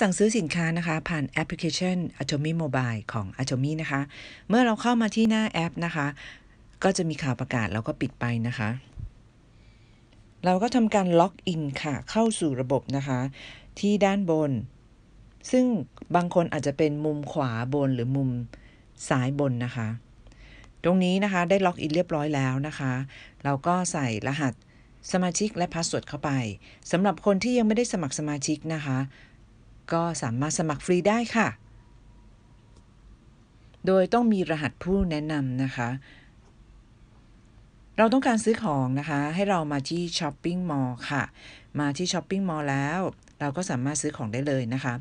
สั่งซื้อสินค้านะคะ ผ่านแอปพลิเคชัน a t o m i Mobile ของ a t o m i นะคะ เมื่อเราเข้ามาที่หน้าแอปนะคะ ก็จะมีข่าวประกาศแล้วก็ปิดไปนะคะ เราก็ทำการล็อกอินค่ะ เข้าสู่ระบบนะคะ ที่ด้านบน ซึ่งบางคนอาจจะเป็นมุมขวาบนหรือมุมซ้ายบนนะคะ ตรงนี้นะคะได้ล็อกอินเรียบร้อยแล้วนะคะ เราก็ใส่รหัสสมาชิกและพาสเวิร์ดเข้าไปสำหรับคนที่ยังไม่ได้สมัครสมาชิกนะคะก็สามารถสมัครฟรีได้ค่ะ โดยต้องมีรหัสผู้แนะนำนะคะ เราต้องการซื้อของนะคะให้เรามาที่ช้อปปิ้งมอลล์ค่ะ มาที่ช้อปปิ้งมอลล์แล้ว เราก็สามารถซื้อของได้เลยนะคะ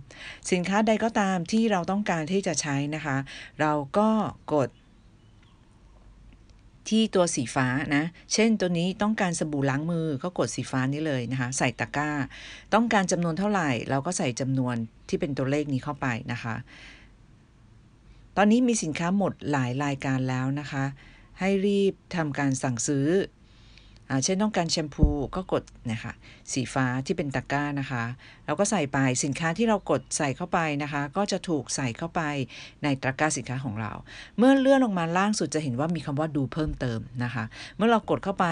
สินค้าใดก็ตามที่เราต้องการที่จะใช้นะคะ เราก็กดที่ตัวสีฟ้านะ เช่นตัวนี้ต้องการสบู่ล้างมือ ก็กดสีฟ้านี้เลยนะคะ ใส่ตะกร้า ต้องการจำนวนเท่าไหร่ เราก็ใส่จำนวนที่เป็นตัวเลขนี้เข้าไปนะคะ ตอนนี้มีสินค้าหมดหลายรายการแล้วนะคะ ให้รีบทำการสั่งซื้อเช่นต้องการแชมพูก็กดนะคะสีฟ้าที่เป็นตะกร้านะคะแล้วก็ใส่ไปสินค้าที่เรากดใส่เข้าไปนะคะ ก็จะถูกใส่เข้าไปในตะกร้าสินค้าของเรา เมื่อเลื่อนลงมาล่างสุดจะเห็นว่ามีคำว่าดูเพิ่มเติมนะคะ เมื่อเรากดเข้าไป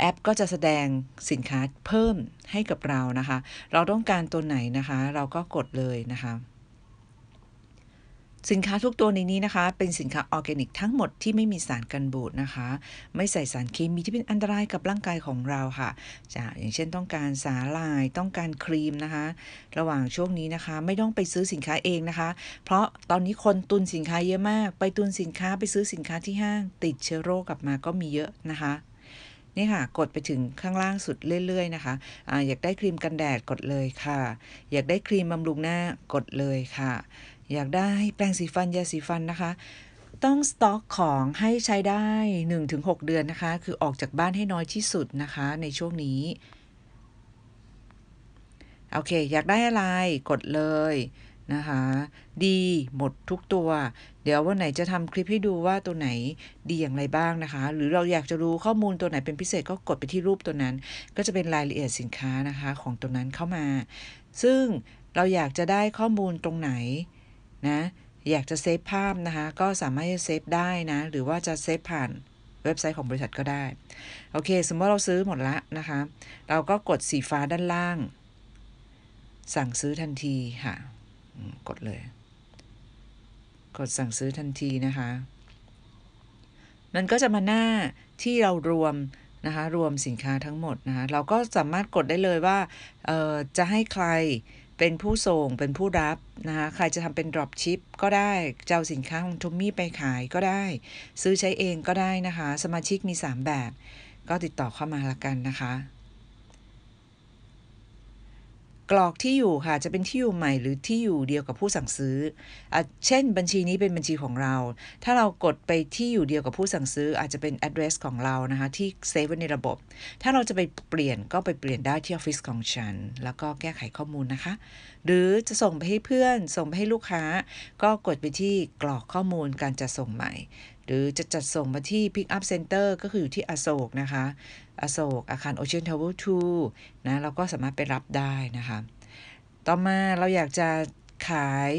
แอปก็จะแสดงสินค้าเพิ่มให้กับเรานะคะ เราต้องการตัวไหนนะคะ เราก็กดเลยนะคะสินค้าทุกตัวในนี้นะคะ เป็นสินค้าออร์แกนิก ทั้งหมดที่ไม่มีสารกันบูดนะคะ ไม่ใส่สารเคมีที่เป็นอันตรายกับร่างกายของเราค่ะจะอย่างเช่นต้องการสาลายต้องการครีมนะคะ ระหว่างช่วงนี้นะคะ ไม่ต้องไปซื้อสินค้าเองนะคะ เพราะตอนนี้คนตุนสินค้าเยอะมาก ไปตุนสินค้าไปซื้อสินค้าที่ห้างติดเชื้อโรคกลับมาก็มีเยอะนะคะนี่ค่ะ กดไปถึงข้างล่างสุดเรื่อยๆนะคะออยากได้ครีมกันแดดกดเลยค่ะ อยากได้ครีมบำรุงหน้ากดเลยค่ะ อยากได้แปรงสีฟัน ยาสีฟันนะคะ ต้องสต็อกของให้ใช้ได้ 1-6 เดือนนะคะ คือออกจากบ้านให้น้อยที่สุดนะคะในช่วงนี้ โอเคอยากได้อะไรกดเลยนะคะดีหมดทุกตัว เดี๋ยววันไหนจะทำคลิปให้ดูว่าตัวไหนดีอย่างไรบ้างนะคะหรือเราอยากจะรู้ข้อมูลตัวไหนเป็นพิเศษก็กดไปที่รูปตัวนั้น ก็จะเป็นรายละเอียดสินค้านะคะของตัวนั้นเข้ามา ซึ่งเราอยากจะได้ข้อมูลตรงไหนนะอยากจะเซฟภาพนะคะก็สามารถจะเซฟได้นะหรือว่าจะเซฟผ่านเว็บไซต์ของบริษัทก็ได้โอเคสมมติเราซื้อหมดละนะคะ เราก็กดสีฟ้าด้านล่าง สั่งซื้อทันทีค่ะกดเลย กดสั่งซื้อทันทีนะคะ มันก็จะมาหน้าที่เรารวมนะคะ รวมสินค้าทั้งหมดนะคะ เราก็สามารถกดได้เลยว่าจะให้ใครเป็นผู้ส่งเป็นผู้รับนะคะ ใครจะทำเป็น drop ship ก็ได้เจ้าสินค้าของทุมมี่ไปขายก็ได้ ซื้อใช้เองก็ได้นะคะ สมาชิกมี 3 แบบ ก็ติดต่อเข้ามาละกันนะคะกรอกที่อยู่ค่ะจะเป็นที่อยู่ใหม่หรือที่อยู่เดียวกับผู้สั่งซื้ออเช่น บัญชีนี้เป็นบัญชีของเรา ถ้าเรากดไปที่อยู่เดียวกับผู้สั่งซื้ออาจจะเป็น address ของเรานะคะ ที่เซฟไว้ในระบบ ถ้าเราจะไปเปลี่ยนก็ไปเปลี่ยนได้ที่ออฟฟิศของฉันแล้วก็แก้ไขข้อมูลนะคะ หรือจะส่งไปให้เพื่อน ส่งไปให้ลูกค้า ก็กดไปที่กรอกข้อมูลการจะส่งใหม่หรือจะจัดส่งมาที่ Pick Up Center ก็คืออยู่ที่อโศกนะคะอโศก อาคาร Ocean Tower 2นะเราก็สามารถไปรับได้นะคะ ต่อมาเราอยากจะขาย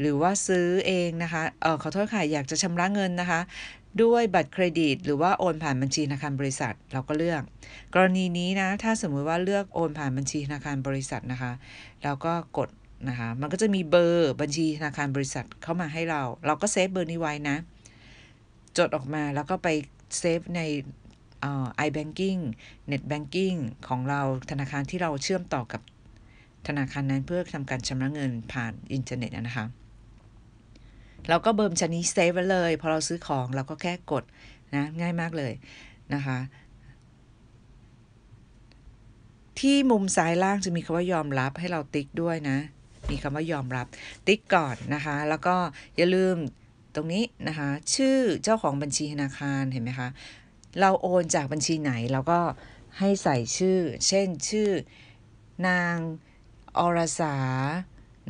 หรือว่าซื้อเองนะคะ เออขอโทษค่ะอยากจะชำระเงินนะคะ ด้วยบัตรเครดิต หรือว่าโอนผ่านบัญชีธนาคารบริษัทเราก็เลือกกรณีนี้นะ ถ้าสมมุติว่าเลือกโอนผ่านบัญชีธนาคารบริษัทนะคะ เราก็กดนะคะ มันก็จะมีเบอร์บัญชีธนาคารบริษัทเข้ามาให้เรา เราก็เซฟเบอร์นี้ไว้นะจดออกมาแล้วก็ไปเซฟในไอแบงกิ้งเน็ตแบงกิ้งของเรา ธนาคารที่เราเชื่อมต่อกับธนาคารนั้นเพื่อทำการชำระเงินผ่านอินเทอร์เน็ตนะคะ เราก็เบิร์มชนี้เซฟไว้เลย พอเราซื้อของเราก็แค่กดนะง่ายมากเลยนะคะ ที่มุมซ้ายล่างจะมีคำว่ายอมรับให้เราติ๊กด้วยนะมีคำว่ายอมรับติ๊กก่อนนะคะ แล้วก็อย่าลืมตรงนี้นะคะชื่อเจ้าของบัญชีธนาคารเห็นไหมคะเราโอนจากบัญชีไหน เราก็ให้ใส่ชื่อ เช่นชื่อนางอรสา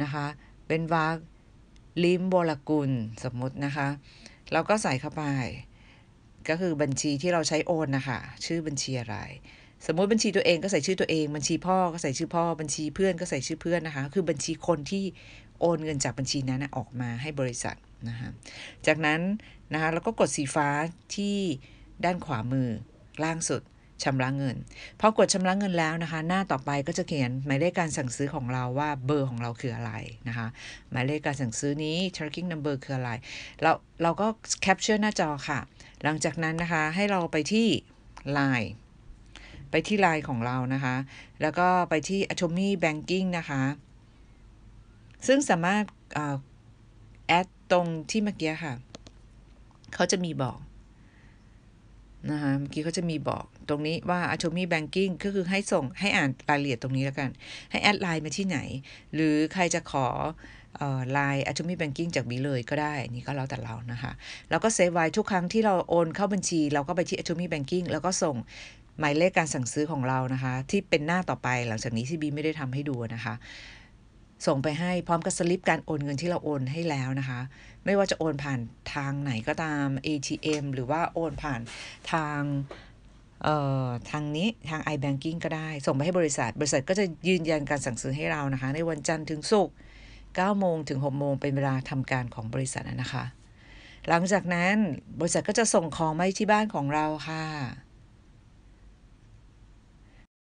นะคะ เป็นวักลิมบลกุลสมมตินะคะเราก็ใส่เข้าไปก็คือบัญชีที่เราใช้โอนนะคะชื่อบัญชีอะไร สมมติบัญชีตัวเองก็ใส่ชื่อตัวเองบัญชีพ่อก็ใส่ชื่อพ่อบัญชีเพื่อนก็ใส่ชื่อเพื่อนนะคะ คือบัญชีคนที่โอนเงินจากบัญชีนั้นออกมาให้บริษัทนะคะจากนั้นนะคะเราก็กดสีฟ้าที่ด้านขวามือ ล่างสุดชำระเงินพอกดชำระเงินแล้วนะคะ หน้าต่อไปก็จะเขียนหมายเลขการสั่งซื้อของเราว่าเบอร์ของเราคืออะไรนะคะหมายเลขการสั่งซื้อนี้ tracking number คืออะไร เราเราก็ capture หน้าจอค่ะ หลังจากนั้นนะคะให้เราไปที่ line ไปที่ line ของเรานะคะแล้วก็ไปที่ atomy banking นะคะซึ่งสามารถแอดตรงที่เมื่อกี้ค่ะ เขาจะมีบอกนะคะเมื่อกี้เขาจะมีบอกตรงนี้ว่า Atomy Banking ก็คือให้ส่งให้อ่านรายละเอียดตรงนี้แล้วกันให้แอดไลน์มาที่ไหนหรือใครจะขอไลน์ Atomy Banking จากบีเลยก็ได้นี่ก็แล้วแต่เรานะคะแล้วก็เซฟไว้ ทุกครั้งที่เราโอนเข้าบัญชีเราก็ไปที่ Atomy Banking แล้วก็ส่งหมายเลขการสั่งซื้อของเรานะคะ ที่เป็นหน้าต่อไปหลังจากนี้ที่บีไม่ได้ทำให้ดูนะคะส่งไปให้พร้อมกับสลิปการโอนเงินที่เราโอนให้แล้วนะคะ ไม่ว่าจะโอนผ่านทางไหนก็ตาม ATM หรือว่าโอนผ่านทางเอ่อทางนี้ ทาง iBanking ก็ได้ส่งไปให้บริษัท บริษัทก็จะยืนยันการสั่งซื้อให้เรานะคะในวันจันทร์ ถึงศุกร์9โมงถึง6โมงเป็นเวลาทำการของบริษัทนะคะ หลังจากนั้นบริษัทก็จะส่งของมาที่บ้านของเราค่ะ